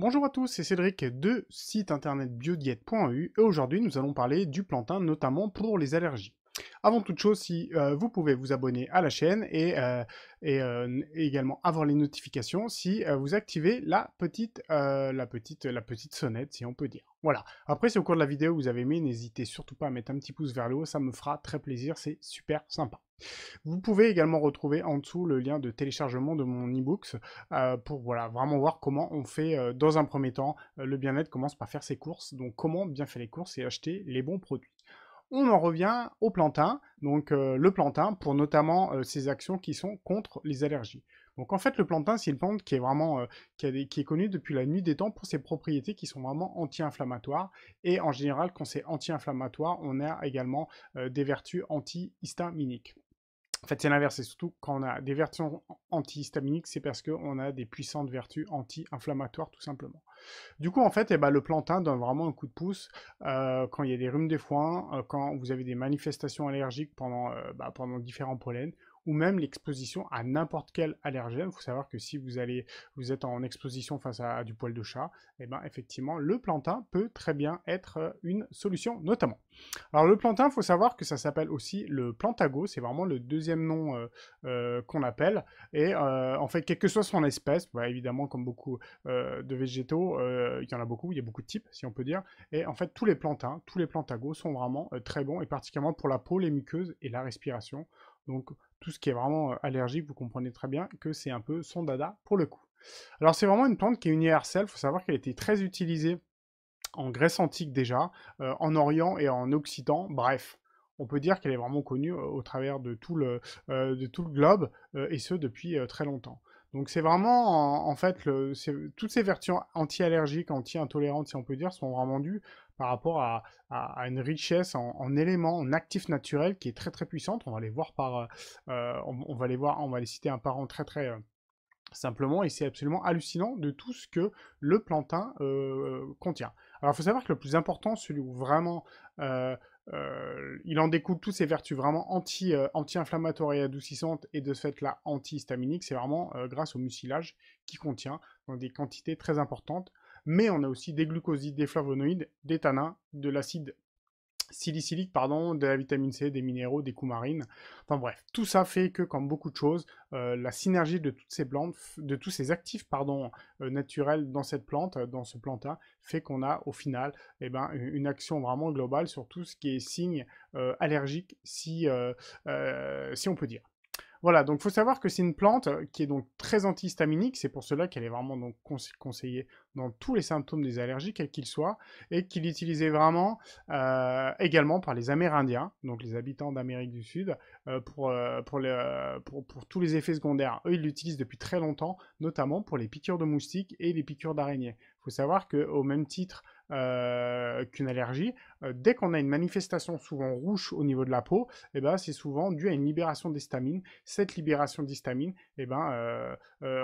Bonjour à tous, c'est Cédric de site internet biodiet.eu et aujourd'hui nous allons parler du plantain notamment pour les allergies. Avant toute chose, si euh, vous pouvez vous abonner à la chaîne et, euh, euh, également avoir les notifications si vous activez la petite, la, petite, la petite sonnette, si on peut dire. Voilà. Après, si au cours de la vidéo vous avez aimé, n'hésitez surtout pas à mettre un petit pouce vers le haut, ça me fera très plaisir, c'est super sympa. Vous pouvez également retrouver en dessous le lien de téléchargement de mon e book pour voilà, vraiment voir comment on fait dans un premier temps. le bien-être commence par faire ses courses, donc comment bien faire les courses et acheter les bons produits on en revient au plantain, donc euh, le plantain pour notamment euh, ses actions qui sont contre les allergies. Donc en fait, le plantain, c'est une plante qui est vraiment euh, qui, est connue depuis la nuit des temps pour ses propriétés qui sont vraiment anti-inflammatoires. Et en général, quand c'est anti-inflammatoire, on a également des vertus antihistaminiques. En fait, c'est l'inverse. C'est surtout quand on a des vertus antihistaminiques, c'est parce qu'on a des puissantes vertus anti-inflammatoires, tout simplement. Du coup, en fait, eh ben, le plantain donne vraiment un coup de pouce euh, quand il y a des rhumes des foins, euh, quand vous avez des manifestations allergiques pendant, euh, bah, pendant différents pollens, ou même l'exposition à n'importe quel allergène. Il faut savoir que si vous, allez, vous êtes en exposition face à, du poil de chat, et eh ben, effectivement, le plantain peut très bien être euh, une solution, notamment. Alors le plantain, il faut savoir que ça s'appelle aussi le plantago, c'est vraiment le deuxième nom euh, euh, qu'on appelle. Et en fait, quelle que soit son espèce, bah, évidemment, comme beaucoup de végétaux, il y en a beaucoup, il y a beaucoup de types, si on peut dire. Et en fait, tous les plantains, tous les plantagos sont vraiment très bons, et particulièrement pour la peau, les muqueuses et la respiration. Donc tout ce qui est vraiment euh, allergique, vous comprenez très bien que c'est un peu son dada pour le coup. Alors c'est vraiment une plante qui est universelle, il faut savoir qu'elle était très utilisée en Grèce antique déjà, euh, en Orient et en Occident, bref. On peut dire qu'elle est vraiment connue euh, au travers de tout le globe, et ce depuis très longtemps. Donc c'est vraiment, en, fait, le, toutes ces vertus anti-allergiques, anti-intolérantes, si on peut dire, sont vraiment dues par rapport à, une richesse en, éléments, en actifs naturels qui est très très puissante. On va les voir par, euh, on, va les voir, on va les citer un parent très très euh, simplement, et c'est absolument hallucinant de tout ce que le plantain euh, contient. Alors il faut savoir que le plus important, celui où vraiment euh, il en découle toutes ses vertus vraiment anti, euh, inflammatoires et adoucissantes et de ce fait-là anti-histaminique. C'est vraiment euh, grâce au mucilage qui contient dans des quantités très importantes. Mais on a aussi des glucosides, des flavonoïdes, des tanins, de l'acide silicique pardon, de la vitamine C, des minéraux, des coumarines. Enfin bref, tout ça fait que, comme beaucoup de choses, euh, la synergie de toutes ces plantes, de tous ces actifs, pardon, euh, naturels dans cette plante, euh, dans ce plantain, fait qu'on a au final, eh ben, une action vraiment globale sur tout ce qui est signe allergique, si on peut dire. Voilà, donc faut savoir que c'est une plante euh, qui est donc très antihistaminique, c'est pour cela qu'elle est vraiment donc conseillée dans tous les symptômes des allergies, quels qu'ils soient, et qu'il est vraiment euh, également par les Amérindiens, donc les habitants d'Amérique du Sud, euh, pour, pour, tous les effets secondaires. Eux, ils l'utilisent depuis très longtemps, notamment pour les piqûres de moustiques et les piqûres d'araignées. Il faut savoir qu'au même titre euh, qu'une allergie, euh, dès qu'on a une manifestation souvent rouge au niveau de la peau, eh ben, c'est souvent dû à une libération d'histamine. Cette libération d'histamine eh ben, euh,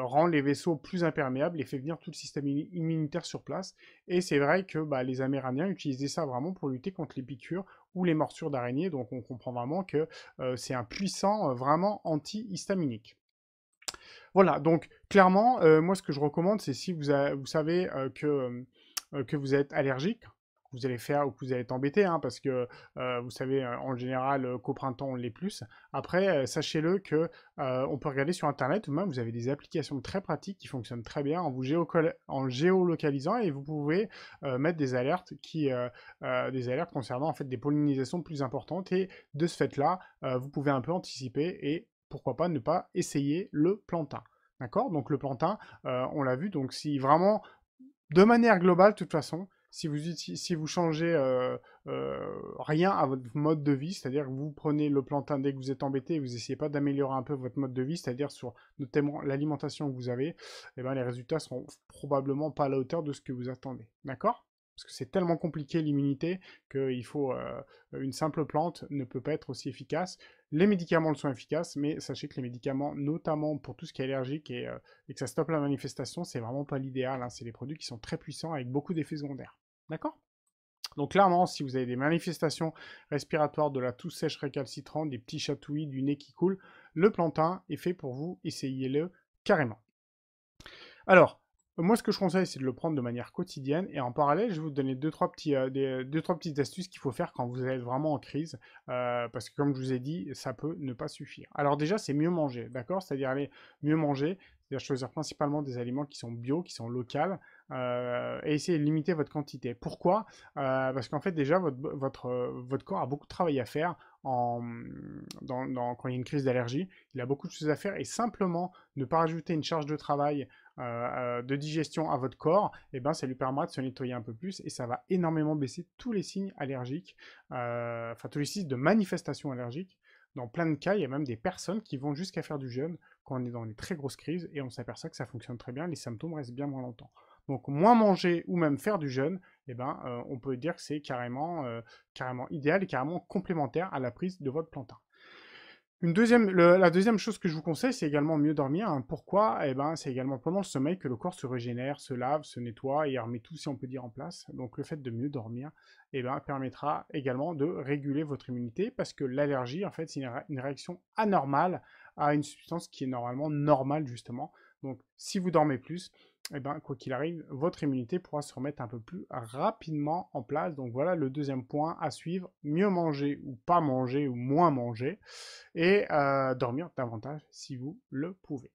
rend les vaisseaux plus imperméables et fait venir tout le système immunitaire sur place. Et c'est vrai que bah, les Amérindiens utilisaient ça vraiment pour lutter contre les piqûres ou les morsures d'araignées. Donc on comprend vraiment que c'est un puissant vraiment anti-histaminique. Voilà, donc clairement, moi ce que je recommande, c'est si vous, vous savez que euh, que vous êtes allergique, vous allez faire ou que vous allez être hein, parce que euh, vous savez, euh, en général, qu'au printemps, on l'est plus. Après, sachez-le que on peut regarder sur Internet, ou même vous avez des applications très pratiques qui fonctionnent très bien en vous géolocalisant et vous pouvez mettre des alertes qui, des alertes concernant en fait des pollinisations plus importantes et de ce fait-là, vous pouvez un peu anticiper et pourquoi pas ne pas essayer le plantain. D'accord Donc le plantain, on l'a vu, donc si vraiment de manière globale, de toute façon, si vous, si vous changez euh, euh, rien à votre mode de vie, c'est-à-dire que vous prenez le plantain dès que vous êtes embêté et vous n'essayez pas d'améliorer un peu votre mode de vie, c'est-à-dire sur notamment l'alimentation que vous avez, eh bien les résultats seront probablement pas à la hauteur de ce que vous attendez. D'accord parce que c'est tellement compliqué l'immunité qu'il faut euh, une simple plante ne peut pas être aussi efficace. Les médicaments le sont efficaces, mais sachez que les médicaments, notamment pour tout ce qui est allergique et, euh, que ça stoppe la manifestation, c'est vraiment pas l'idéal. Hein. C'est des produits qui sont très puissants avec beaucoup d'effets secondaires. D'accord donc clairement, si vous avez des manifestations respiratoires, de la toux sèche récalcitrante, des petits chatouilles, du nez qui coule, le plantain est fait pour vous, essayez-le carrément. Alors, moi, ce que je conseille, c'est de le prendre de manière quotidienne. Et en parallèle, je vais vous donner deux trois, euh, petites astuces qu'il faut faire quand vous êtes vraiment en crise. Euh, parce que, comme je vous ai dit, ça peut ne pas suffire. Alors, déjà, c'est mieux manger, d'accord C'est-à-dire aller mieux manger, c'est-à-dire choisir principalement des aliments qui sont bio, qui sont locaux. Euh, et essayer de limiter votre quantité. Pourquoi Parce qu'en fait, déjà, votre, votre, corps a beaucoup de travail à faire quand il y a une crise d'allergie. Il a beaucoup de choses à faire et simplement ne pas rajouter une charge de travail euh, euh, de digestion à votre corps, et eh ben ça lui permettra de se nettoyer un peu plus et ça va énormément baisser tous les signes allergiques, euh, enfin tous les signes de manifestation allergique. Dans plein de cas, il y a même des personnes qui vont jusqu'à faire du jeûne quand on est dans une très grosses crises et on s'aperçoit que ça fonctionne très bien, les symptômes restent bien moins longtemps. Donc moins manger ou même faire du jeûne, eh ben, on peut dire que c'est carrément, carrément idéal et carrément complémentaire à la prise de votre plantain la deuxième chose que je vous conseille, c'est également mieux dormir. Hein. Pourquoi eh ben, C'est également pendant le sommeil que le corps se régénère, se lave, se nettoie et remet tout, si on peut dire, en place. Donc le fait de mieux dormir eh ben, permettra également de réguler votre immunité parce que l'allergie, en fait, c'est une réaction anormale à une substance qui est normalement normale, justement. Donc, si vous dormez plus, eh ben, quoi qu'il arrive, votre immunité pourra se remettre un peu plus rapidement en place. Donc voilà le deuxième point à suivre, mieux manger ou pas manger ou moins manger, et euh, dormir davantage si vous le pouvez.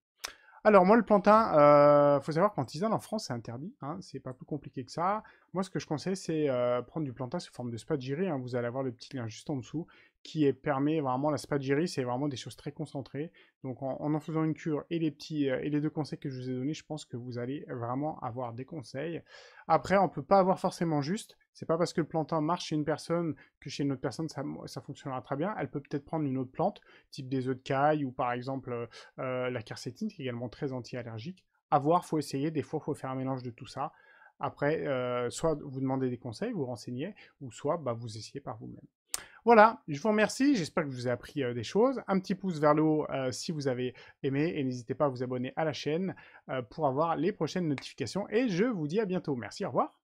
Alors moi le plantain, il euh, faut savoir qu'en tisane en France c'est interdit, hein, c'est pas plus compliqué que ça. Moi ce que je conseille c'est euh, prendre du plantain sous forme de spaghetti, hein, vous allez avoir le petit lien juste en dessous, qui permet vraiment la spagyrie, c'est vraiment des choses très concentrées. Donc en, en faisant une cure et les petits euh, et les deux conseils que je vous ai donnés, je pense que vous allez vraiment avoir des conseils. Après, on peut pas avoir forcément juste. C'est pas parce que le plantain marche chez une personne que chez une autre personne ça, fonctionnera très bien. Elle peut peut-être prendre une autre plante, type des œufs de caille ou par exemple euh, euh, la quercétine, qui est également très anti-allergique. avoir voir, faut essayer. Des fois, faut faire un mélange de tout ça. Après, soit vous demandez des conseils, vous renseignez, ou soit bah, vous essayez par vous-même. Voilà, je vous remercie. J'espère que je vous ai appris euh, des choses. Un petit pouce vers le haut euh, si vous avez aimé et n'hésitez pas à vous abonner à la chaîne euh, pour avoir les prochaines notifications. Et je vous dis à bientôt. Merci, au revoir.